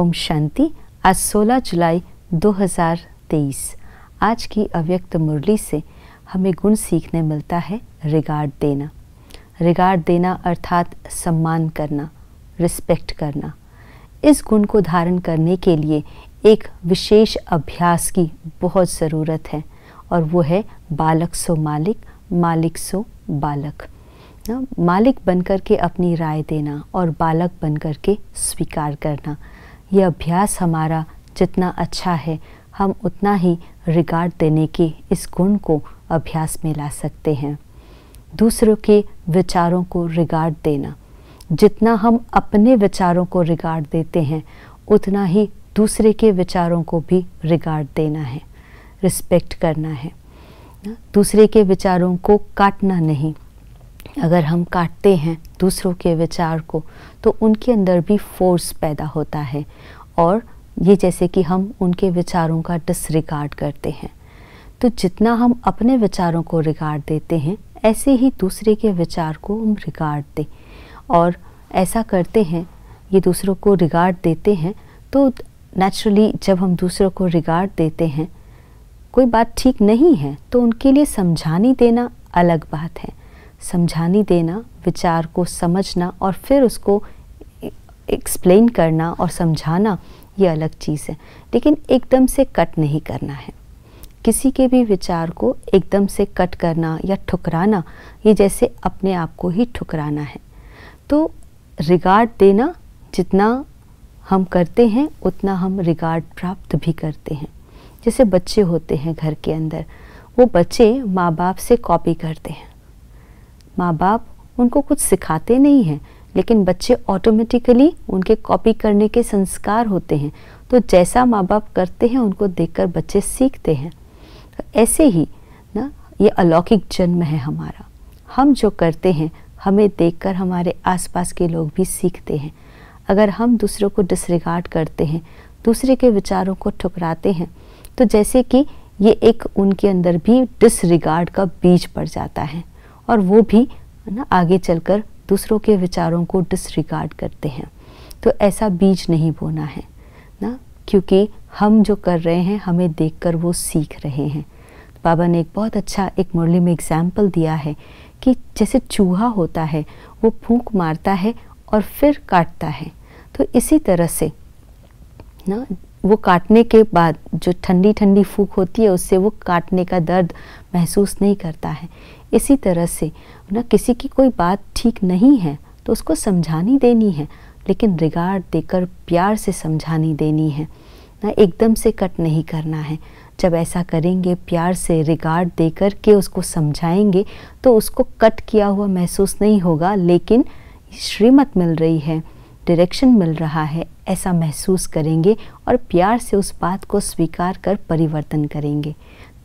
ओम शांति आज 16 जुलाई 2023 आज की अव्यक्त मुरली से हमें गुण सीखने मिलता है रिगार्ड देना रिगार्ड देना अर्थात सम्मान करना रिस्पेक्ट करना इस गुण को धारण करने के लिए एक विशेष अभ्यास की बहुत ज़रूरत है और वो है बालक सो मालिक मालिक सो बालक ना हाँ, मालिक बनकर के अपनी राय देना और बालक बनकर के स्वीकार करना यह अभ्यास हमारा जितना अच्छा है हम उतना ही रिगार्ड देने के इस गुण को अभ्यास में ला सकते हैं दूसरों के विचारों को रिगार्ड देना जितना हम अपने विचारों को रिगार्ड देते हैं उतना ही दूसरे के विचारों को भी रिगार्ड देना है रिस्पेक्ट करना है दूसरे के विचारों को काटना नहीं अगर हम काटते हैं दूसरों के विचार को तो उनके अंदर भी फोर्स पैदा होता है और ये जैसे कि हम उनके विचारों का डिसरिगार्ड करते हैं तो जितना हम अपने विचारों को रिगार्ड देते हैं ऐसे ही दूसरे के विचार को हम रिगार्ड दें और ऐसा करते हैं ये दूसरों को रिगार्ड देते हैं तो नेचुरली जब हम दूसरों को रिगार्ड देते हैं कोई बात ठीक नहीं है तो उनके लिए समझानी देना अलग बात है समझानी देना विचार को समझना और फिर उसको एक्सप्लेन करना और समझाना ये अलग चीज़ है लेकिन एकदम से कट नहीं करना है किसी के भी विचार को एकदम से कट करना या ठुकराना ये जैसे अपने आप को ही ठुकराना है तो रिगार्ड देना जितना हम करते हैं उतना हम रिगार्ड प्राप्त भी करते हैं जैसे बच्चे होते हैं घर के अंदर वो बच्चे माँ बाप से कॉपी करते हैं माँ बाप उनको कुछ सिखाते नहीं हैं लेकिन बच्चे ऑटोमेटिकली उनके कॉपी करने के संस्कार होते हैं तो जैसा माँ बाप करते हैं उनको देखकर बच्चे सीखते हैं तो ऐसे ही ना ये अलौकिक जन्म है हमारा हम जो करते हैं हमें देखकर हमारे आसपास के लोग भी सीखते हैं अगर हम दूसरों को डिसरिगार्ड करते हैं दूसरे के विचारों को ठुकराते हैं तो जैसे कि ये एक उनके अंदर भी डिसरिगार्ड का बीज पड़ जाता है और वो भी ना आगे चलकर दूसरों के विचारों को डिसरिगार्ड करते हैं तो ऐसा बीज नहीं बोना है ना क्योंकि हम जो कर रहे हैं हमें देखकर वो सीख रहे हैं बाबा ने एक बहुत अच्छा एक मुरली में एग्जाम्पल दिया है कि जैसे चूहा होता है वो फूंक मारता है और फिर काटता है तो इसी तरह से ना वो काटने के बाद जो ठंडी ठंडी फूक होती है उससे वो काटने का दर्द महसूस नहीं करता है इसी तरह से ना किसी की कोई बात ठीक नहीं है तो उसको समझानी देनी है लेकिन रिगार्ड देकर प्यार से समझानी देनी है ना एकदम से कट नहीं करना है जब ऐसा करेंगे प्यार से रिगार्ड देकर के उसको समझाएंगे तो उसको कट किया हुआ महसूस नहीं होगा लेकिन श्रीमत मिल रही है डायरेक्शन मिल रहा है ऐसा महसूस करेंगे और प्यार से उस बात को स्वीकार कर परिवर्तन करेंगे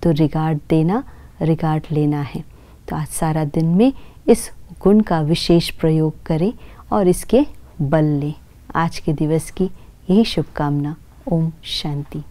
तो रिगार्ड देना रिगार्ड लेना है तो आज सारा दिन में इस गुण का विशेष प्रयोग करें और इसके बल लें आज के दिवस की यही शुभकामना ओम शांति